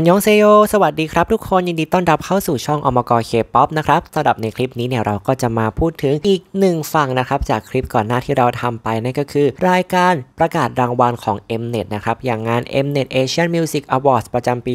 อันยองเซโยสวัสดีครับทุกคนยินดีต้อนรับเข้าสู่ช่องอมกเคป๊อปนะครับสำหรับในคลิปนี้เนี่ยเราก็จะมาพูดถึงอีกหนึ่งฝั่งนะครับจากคลิปก่อนหน้าที่เราทำไปนั่นก็คือรายการประกาศรางวัลของ Mnet นะครับอย่างงาน Mnet Asian Music Awards ประจำปี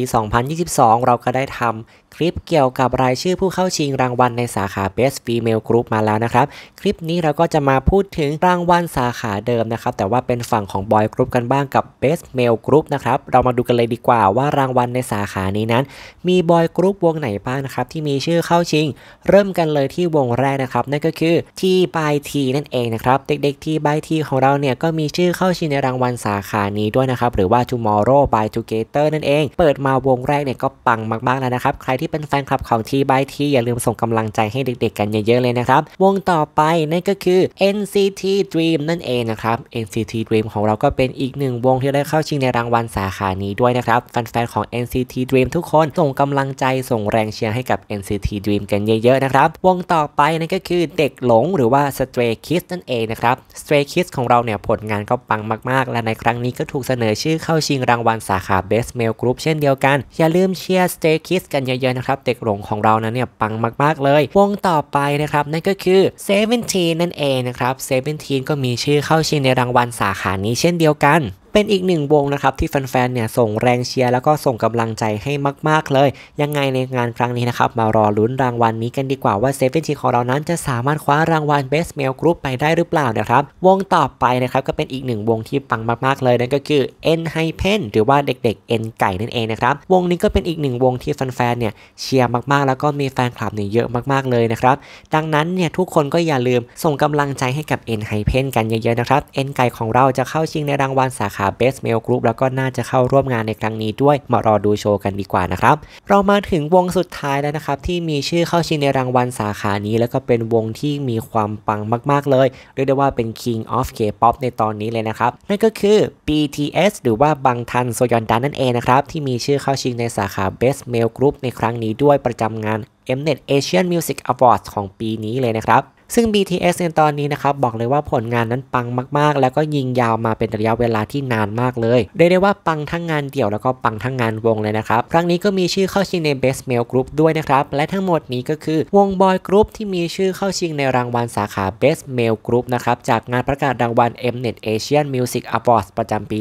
2022 เราก็ได้ทำคลิปเกี่ยวกับรายชื่อผู้เข้าชิงรางวัลในสาขา Best Female Group มาแล้วนะครับคลิปนี้เราก็จะมาพูดถึงรางวัลสาขาเดิมนะครับแต่ว่าเป็นฝั่งของ Boy Group กันบ้างกับ Best Male Group นะครับเรามาดูกันเลยดีกว่าว่ารางวัลในสาขานี้นั้น มีบอยกรุ๊ปวงไหนบ้างนะครับที่มีชื่อเข้าชิง เริ่มกันเลยที่วงแรกนะครับนั่นก็คือทีบายทีนั่นเองนะครับเด็กๆทีบายทีของเราเนี่ยก็มีชื่อเข้าชิงในรางวัลสาขานี้ด้วยนะครับหรือว่า tomorrow by together นั่นเองเปิดมาวงแรกเนี่ยก็ปังมากๆแล้วนะครับ ใครที่เป็นแฟนคลับของทีบายทีอย่าลืมส่งกำลังใจให้เด็กๆกันเยอะๆเลยนะครับวงต่อไปนั่นก็คือ NCT Dream นั่นเองนะครับ NCT Dream ของเราก็เป็นอีกหนึ่งวงที่ได้เข้าชิงในรางวัลสาขานี้ด้วยนะครับแฟนๆของ NCT NCT Dream ทุกคนส่งกำลังใจส่งแรงเชียร์ให้กับ NCT Dream กันเยอะๆนะครับวงต่อไปนั่นก็คือเด็กหลงหรือว่า Stray Kids นั่นเองนะครับ Stray Kids ของเราเนี่ยผลงานก็ปังมากๆ และในครั้งนี้ก็ถูกเสนอชื่อเข้าชิงรางวัลสาขา Best Male Group เช่นเดียวกันอย่าลืมเชียร์ Stray Kids กันเยอะๆ นะครับ เด็กหลงของเรานั้นเนี่ยปังมากๆเลย วงต่อไปนะครับ นั่นก็คือ Seventeen นั่นเองนะครับ Seventeen ก็มีชื่อเข้าชิงในรางวัลสาขานี้เช่นเดียวกันเป็นอีกหนึ่งวงนะครับที่แฟนๆเนี่ยส่งแรงเชียร์แล้วก็ส่งกำลังใจให้มากๆเลยยังไงในงานครั้งนี้นะครับมารอลุ้นรางวัลนี้กันดีกว่าว่าเซเว่นชีของเรานั้นจะสามารถคว้ารางวัล Best Male Group ไปได้หรือเปล่านะครับวงต่อไปนะครับก็เป็นอีกหนึ่งวงที่ปังมากๆเลยนั่นก็คือ N h y p e n หรือว่าเด็ก ๆ N ไก่นั่นเองนะครับวงนี้ก็เป็นอีกหนึ่งวงที่แฟนๆเนี่ยเชียร์มากๆแล้วก็มีแฟนคลับเนี่ยเยอะมากๆเลยนะครับดังนั้นเนี่ยทุกคนก็อย่าลืมส่งกำลังใจให้กับ N h y p e n กันเยอะๆนะครับ N ไก่ของเราจะเข้าชิงในรางวัลสาขา Best Male Group แล้วก็น่าจะเข้าร่วมงานในครั้งนี้ด้วยมารอดูโชว์กันดีกว่านะครับ เรามาถึงวงสุดท้ายแล้วนะครับ ที่มีชื่อเข้าชิงในรางวัลสาขานี้ แล้วก็เป็นวงที่มีความปังมากๆเลย เรียกได้ว่าเป็น King of K-pop ในตอนนี้เลยนะครับ นั่นก็คือ BTS หรือว่าบังทันโซยอนดันนั่นเองนะครับที่มีชื่อเข้าชิงในสาขา Best Male Group ในครั้งนี้ด้วยประจำงาน Mnet Asian Music Awards ของปีนี้เลยนะครับซึ่ง BTS ในตอนนี้นะครับบอกเลยว่าผลงานนั้นปังมากๆ แล้วก็ยิงยาวมาเป็นระยะเวลาที่นานมากเลย ได้ได้ว่าปังทั้งงานเดี่ยวแล้วก็ปังทั้งงานวงเลยนะครับ ครั้งนี้ก็มีชื่อเข้าชิงใน Best Male Group ด้วยนะครับ และทั้งหมดนี้ก็คือวงบอยกรุ๊ปที่มีชื่อเข้าชิงในรางวัลสาขา Best Male Group นะครับจากงานประกาศรางวัล Mnet Asian Music Awards ประจำปี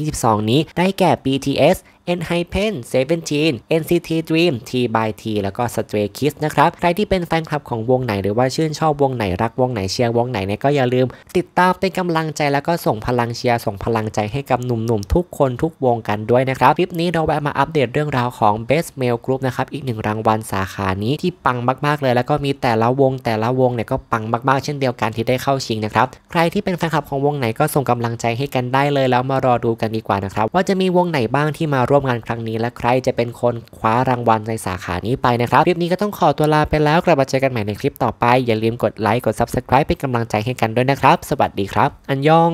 2022 นี้ ได้แก่ BTS ENHYPEN SEVENTEEN NCT Dream T by T แล้วก็ Stray Kids นะครับใครที่เป็นแฟนคลับของวงไหน หรือว่าชื่นชอบวงไหนรักวงไหนเชียร์วงไหนเนี่ยก็อย่าลืม ติดตามเป็นกำลังใจแล้วก็ส่งพลังเชียร์ส่งพลังใจให้กับหนุ่มๆทุกคนทุกวงกันด้วยนะครับคลิปนี้เราแวะมาอัปเดตเรื่องราวของ Best Male Group นะครับอีกหนึ่งรางวัลสาขานี้ที่ปังมาก ๆเลย แล้วก็มีแต่ละวงแต่ละวงเนี่ยก็ปังมาก ๆ เช่นเดียวกันที่ได้เข้าชิงนะครับใครที่เป็นแฟนคลับของวงไหนก็ส่งกำลังใจให้กันได้เลยแล้วมารอดูกันดีกว่านะครับว่าจะมีวงไหนบ้างที่มาร่วมงานครั้งนี้ และใครจะเป็นคนคว้ารางวัลในสาขานี้ไปนะครับคลิปนี้ก็ต้องขอตัวลาไปแล้วกลับมาเจอกันใหม่ในคลิปต่อไปอย่าลืมกดไลค์กด Subscribe เป็นกำลังใจให้กันด้วยนะครับ สวัสดีครับ อันยอง